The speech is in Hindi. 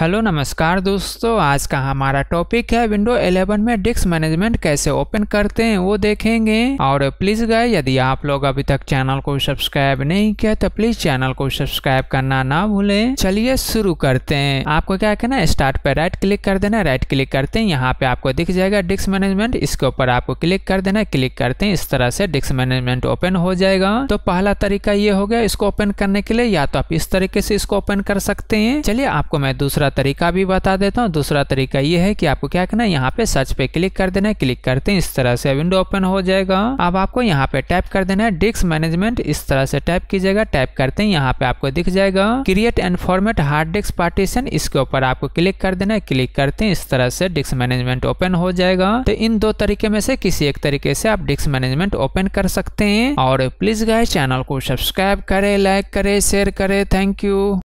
हेलो नमस्कार दोस्तों आज का हमारा टॉपिक है विंडो 11 में डिस्क मैनेजमेंट कैसे ओपन करते हैं वो देखेंगे और प्लीज गए यदि आप लोग अभी तक चैनल को सब्सक्राइब नहीं किया तो प्लीज चैनल को सब्सक्राइब करना ना भूलें चलिए शुरू करते हैं आपको क्या करना है स्टार्ट पे राइट क्लिक कर देना राइट क्लिक करते हैं यहाँ पे आपको दिख जाएगा डिस्क मैनेजमेंट इसके ऊपर आपको क्लिक कर देना क्लिक करते हैं इस तरह से डिस्क मैनेजमेंट ओपन हो जाएगा तो पहला तरीका ये हो गया इसको ओपन करने के लिए या तो आप इस तरीके से इसको ओपन कर सकते हैं चलिए आपको मैं दूसरा दूसरा तरीका भी बता देता हूँ दूसरा तरीका ये है कि आपको क्या करना है यहाँ पे सर्च पे क्लिक कर देना है क्लिक करते हैं इस तरह से विंडो ओपन हो जाएगा अब आपको यहाँ पे टाइप कर देना है डिस्क मैनेजमेंट इस तरह से टाइप कीजिएगा टाइप करते हैं यहाँ पे आपको दिख जाएगा create and format hard disk partition इसके ऊपर आपको क्लिक कर देना है क्लिक करते हैं इस तरह से डिस्क मैनेजमेंट ओपन हो जाएगा तो इन दो तरीके में से किसी एक तरीके से आप डिस्क मैनेजमेंट ओपन कर सकते हैं और प्लीज गाय चैनल को सब्सक्राइब करे लाइक करे शेयर करे थैंक यू